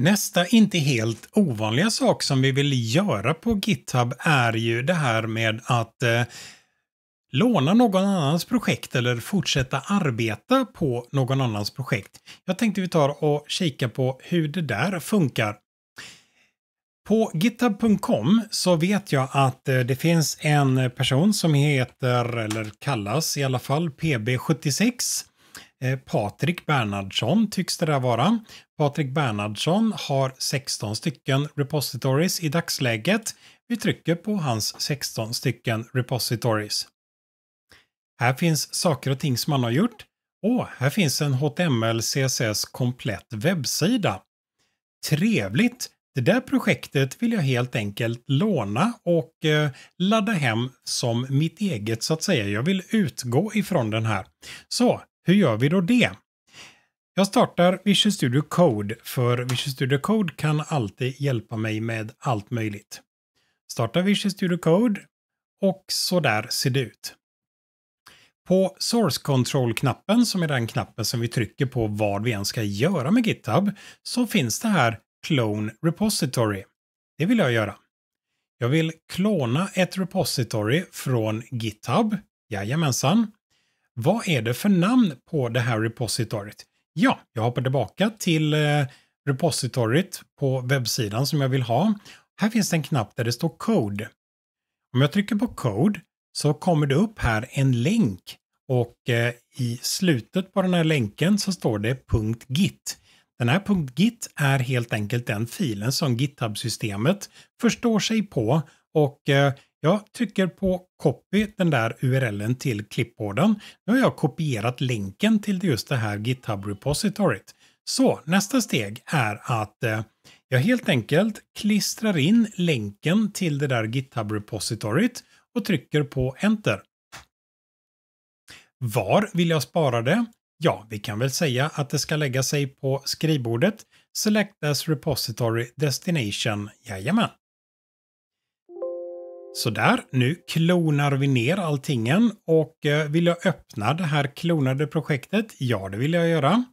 Nästa inte helt ovanliga sak som vi vill göra på GitHub är ju det här med att eh, låna någon annans projekt eller fortsätta arbeta på någon annans projekt. Jag tänkte vi tar och kika på hur det där funkar. På github.com så vet jag att eh, det finns en person som heter, eller kallas i alla fall, PB76 Eh, Patrik Bernhardsson tycks det där vara. Patrik Bernhardsson har 16 stycken repositories i dagsläget. Vi trycker på hans 16 stycken repositories. Här finns saker och ting som han har gjort. Och här finns en HTML CSS komplett webbsida. Trevligt! Det där projektet vill jag helt enkelt låna och eh, ladda hem som mitt eget så att säga. Jag vill utgå ifrån den här. Så hur gör vi då det? Jag startar Visual Studio Code, för Visual Studio Code kan alltid hjälpa mig med allt möjligt. Starta Visual Studio Code och så där ser det ut. På Source Control-knappen, som är den knappen som vi trycker på vad vi än ska göra med GitHub, så finns det här Clone Repository. Det vill jag göra. Jag vill klona ett repository från GitHub, jajamensan. Vad är det för namn på det här repositoriet? Ja, jag hoppar tillbaka till eh, repositoriet på webbsidan som jag vill ha. Här finns en knapp där det står Code. Om jag trycker på Code så kommer det upp här en länk och eh, i slutet på den här länken så står det .git. Den här .git är helt enkelt den filen som GitHub-systemet förstår sig på och eh, jag trycker på copy den där urlen till clipboarden. Nu har jag kopierat länken till just det här GitHub-repositoriet. Så nästa steg är att eh, jag helt enkelt klistrar in länken till det där GitHub-repositoriet och trycker på Enter. Var vill jag spara det? Ja, vi kan väl säga att det ska lägga sig på skrivbordet. Select as repository destination. Jajamän. Sådär, nu klonar vi ner alltingen och eh, vill jag öppna det här klonade projektet? Ja, det vill jag göra.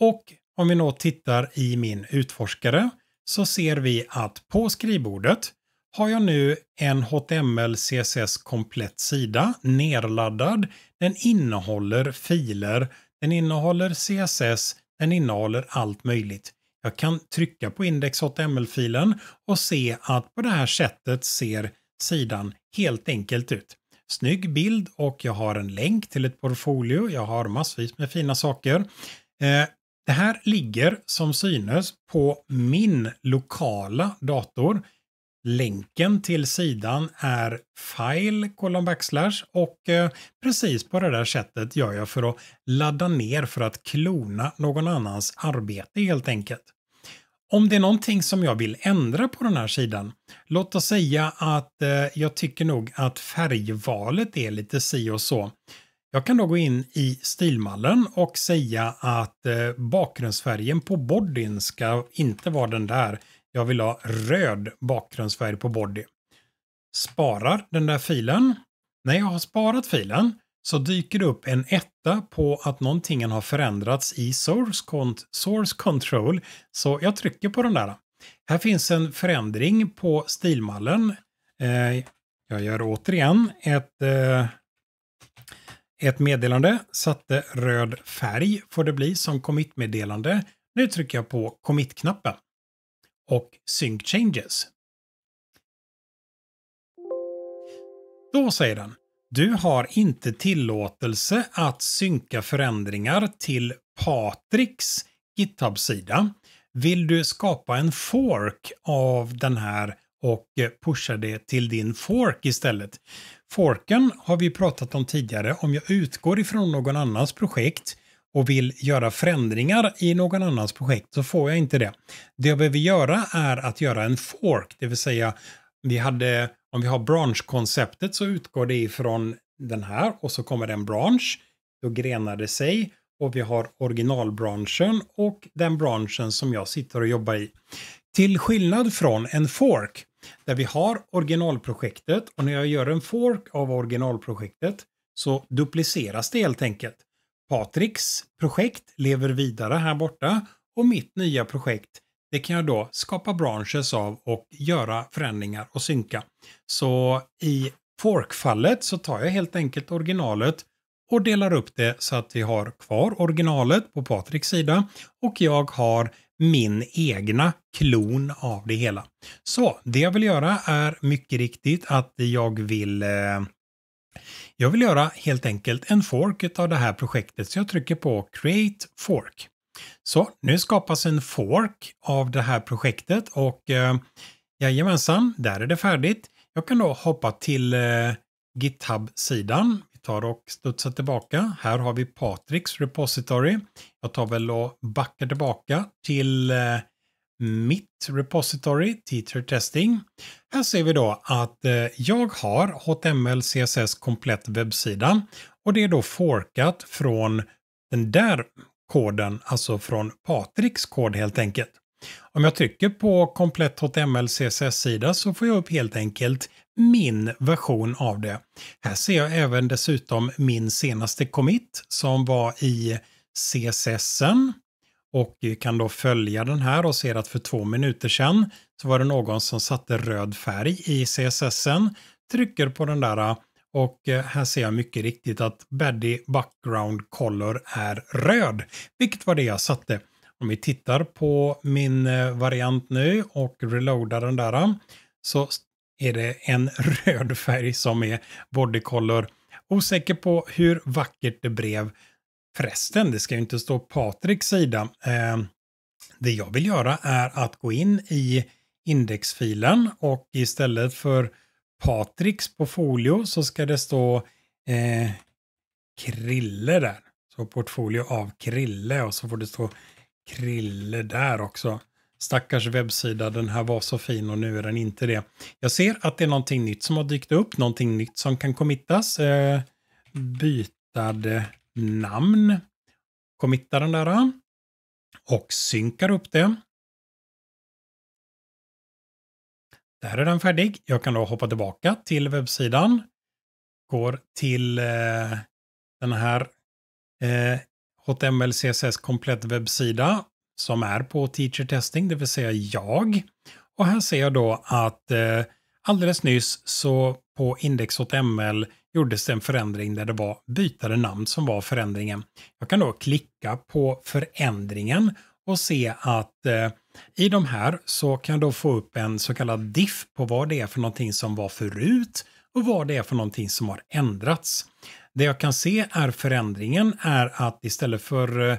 Och om vi då tittar i min utforskare så ser vi att på skrivbordet har jag nu en HTML CSS komplett sida nerladdad. Den innehåller filer, den innehåller CSS, den innehåller allt möjligt. Jag kan trycka på index.html-filen och se att på det här sättet ser sidan helt enkelt ut. Snygg bild och jag har en länk till ett portfolio. Jag har massvis med fina saker. Eh, det här ligger som synes på min lokala dator. Länken till sidan är file kolon backslash och eh, precis på det där sättet gör jag för att ladda ner för att klona någon annans arbete helt enkelt. Om det är någonting som jag vill ändra på den här sidan, låt oss säga att eh, jag tycker nog att färgvalet är lite si och så. Jag kan då gå in i stilmallen och säga att eh, bakgrundsfärgen på bodyn ska inte vara den där. Jag vill ha röd bakgrundsfärg på body. Sparar den där filen. När jag har sparat filen så dyker det upp en etta på att någonting har förändrats i source, cont source control. Så jag trycker på den där. Här finns en förändring på stilmallen. Eh, jag gör återigen ett, eh, ett meddelande, satte röd färg får det bli som commit-meddelande. Nu trycker jag på commit-knappen och sync changes. Då säger den du har inte tillåtelse att synka förändringar till Patriks GitHub-sida. Vill du skapa en fork av den här och pusha det till din fork istället? Forken har vi pratat om tidigare. Om jag utgår ifrån någon annans projekt och vill göra förändringar i någon annans projekt så får jag inte det. Det jag behöver göra är att göra en fork, det vill säga vi hade, om vi har branschkonceptet så utgår det ifrån den här och så kommer det en bransch. Då grenar det sig och vi har originalbranschen och den branschen som jag sitter och jobbar i. Till skillnad från en fork där vi har originalprojektet och när jag gör en fork av originalprojektet så dupliceras det helt enkelt. Patriks projekt lever vidare här borta och mitt nya projekt det kan jag då skapa branscher av och göra förändringar och synka. Så i forkfallet så tar jag helt enkelt originalet och delar upp det så att vi har kvar originalet på Patriks sida och jag har min egna klon av det hela. Så det jag vill göra är mycket riktigt att jag vill eh, jag vill göra helt enkelt en fork av det här projektet så jag trycker på Create Fork. Så nu skapas en fork av det här projektet och eh, jajamensan, där är det färdigt. Jag kan då hoppa till eh, GitHub-sidan. Vi tar och studsar tillbaka. Här har vi Patricks repository. Jag tar väl och backar tillbaka till eh, mitt repository, teacher testing. Här ser vi då att eh, jag har HTML CSS komplett webbsidan och det är då forkat från den där koden, alltså från Patriks kod helt enkelt. Om jag trycker på komplett HTML CSS-sida så får jag upp helt enkelt min version av det. Här ser jag även dessutom min senaste commit som var i CSSen och kan då följa den här och ser att för två minuter sedan så var det någon som satte röd färg i CSSen, trycker på den där och eh, här ser jag mycket riktigt att Baddy Background Color är röd, vilket var det jag satte. Om vi tittar på min eh, variant nu och reloadar den där eh, så är det en röd färg som är body color. Osäker på hur vackert det blev. Förresten, det ska ju inte stå Patriks sida. det jag vill göra är att gå in i indexfilen och istället för Patriks på folio så ska det stå eh, Krille där. Så portfolio av Krille och så får det stå Krille där också. Stackars webbsida, den här var så fin och nu är den inte det. Jag ser att det är någonting nytt som har dykt upp, någonting nytt som kan committas. Eh, bytade eh, namn, committar den där eh. och synkar upp det. Där är den färdig. Jag kan då hoppa tillbaka till webbsidan. Går till eh, den här eh, HTML CSS komplett webbsida som är på teacher testing, det vill säga jag. Och här ser jag då att eh, alldeles nyss så på index.html gjordes det en förändring där det var bytade namn som var förändringen. Jag kan då klicka på förändringen och se att eh, i de här så kan du få upp en så kallad diff på vad det är för någonting som var förut och vad det är för någonting som har ändrats. Det jag kan se är förändringen är att istället för eh,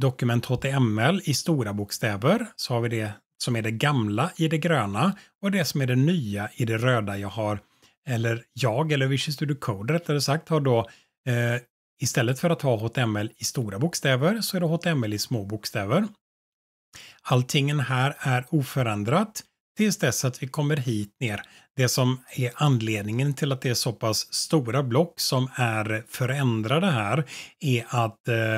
dokument HTML i stora bokstäver så har vi det som är det gamla i det gröna och det som är det nya i det röda jag har, eller jag, eller Visual Studio Code rättare sagt, har då eh, istället för att ha HTML i stora bokstäver så är det HTML i små bokstäver. Alltingen här är oförändrat tills dess att vi kommer hit ner. Det som är anledningen till att det är så pass stora block som är förändrade här är att eh,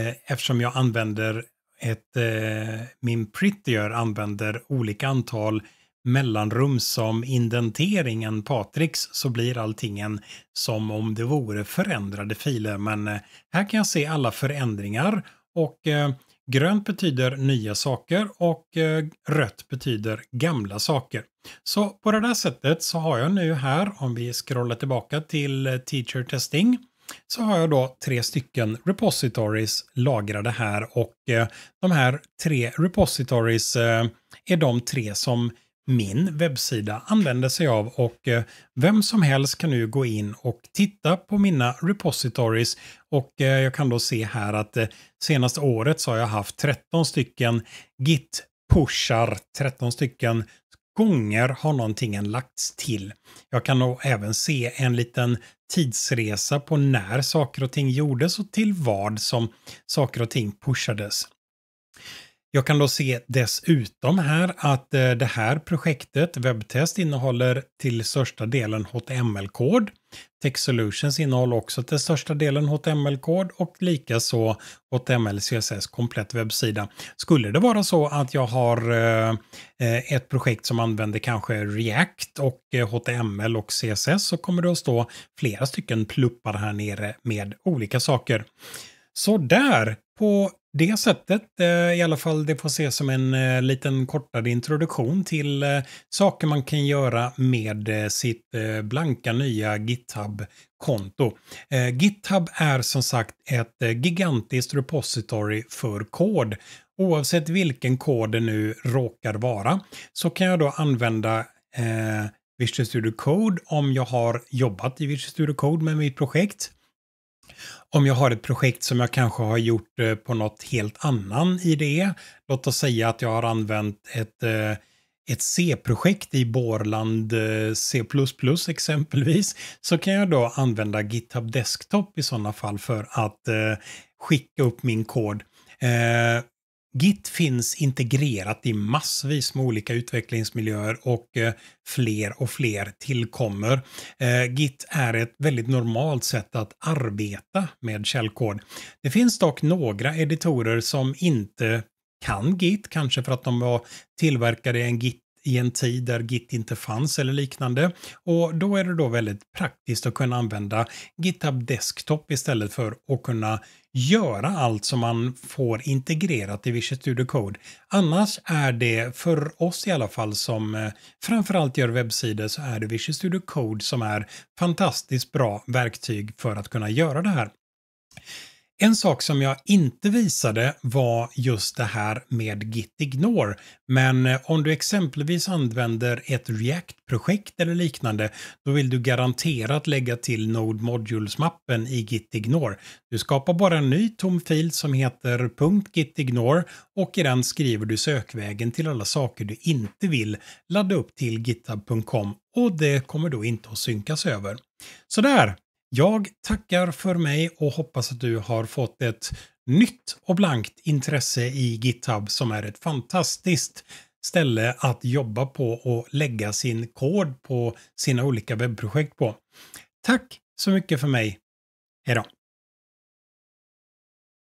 eh eftersom jag använder ett, eh, min prettier använder olika antal mellanrum som indentering Patricks så blir alltingen som om det vore förändrade filer. Men eh, här kan jag se alla förändringar och eh, Grönt betyder nya saker och eh, rött betyder gamla saker. Så på det där sättet så har jag nu här, om vi scrollar tillbaka till eh, teacher testing, så har jag då tre stycken repositories lagrade här och eh, de här tre repositories är de tre som min webbsida använder sig av och eh, vem som helst kan nu gå in och titta på mina repositories och eh, jag kan då se här att eh, senaste året så har jag haft 13 stycken git pushar, 13 stycken gånger har någonting lagts till. Jag kan nog även se en liten tidsresa på när saker och ting gjordes och till vad som saker och ting pushades. Jag kan då se dessutom här att eh, det här projektet, webbtest, innehåller till största delen HTML-kod. Tech Solutions innehåller också till största delen HTML-kod och likaså HTML CSS komplett webbsida. Skulle det vara så att jag har eh, eh, ett projekt som använder kanske React och HTML och CSS så kommer det att stå flera stycken pluppar här nere med olika saker. Så där på det sättet, eh, i alla fall det får ses som en eh, liten kortare introduktion till eh, saker man kan göra med sitt blanka nya GitHub-konto. GitHub är som sagt ett gigantiskt repository för kod. Oavsett vilken kod det nu råkar vara så kan jag då använda eh, Visual Studio Code om jag har jobbat i Visual Studio Code med mitt projekt. Om jag har ett projekt som jag kanske har gjort eh, på något helt annan idé, låt oss säga att jag har använt ett, eh, ett C-projekt i Borland eh, C++ exempelvis, så kan jag då använda GitHub Desktop i sådana fall för att skicka upp min kod. Git finns integrerat i massvis med olika utvecklingsmiljöer och eh, fler och fler tillkommer. Eh, Git är ett väldigt normalt sätt att arbeta med källkod. Det finns dock några editorer som inte kan Git, kanske för att de var tillverkade i en Git i en tid där Git inte fanns eller liknande. Och då är det då väldigt praktiskt att kunna använda GitHub Desktop istället för att kunna göra allt som man får integrerat i Visual Studio Code. Annars är det, för oss i alla fall som eh, framförallt gör webbsidor, så är det Visual Studio Code som är fantastiskt bra verktyg för att kunna göra det här. En sak som jag inte visade var just det här med Git Ignore. Men eh, om du exempelvis använder ett React-projekt eller liknande, då vill du garanterat lägga till Node Modules-mappen i Git Ignore. Du skapar bara en ny tom fil som heter .gitignore och i den skriver du sökvägen till alla saker du inte vill ladda upp till github.com och det kommer då inte att synkas över. Sådär! Jag tackar för mig och hoppas att du har fått ett nytt och blankt intresse i GitHub som är ett fantastiskt ställe att jobba på och lägga sin kod på sina olika webbprojekt på. Tack så mycket för mig. Hej då!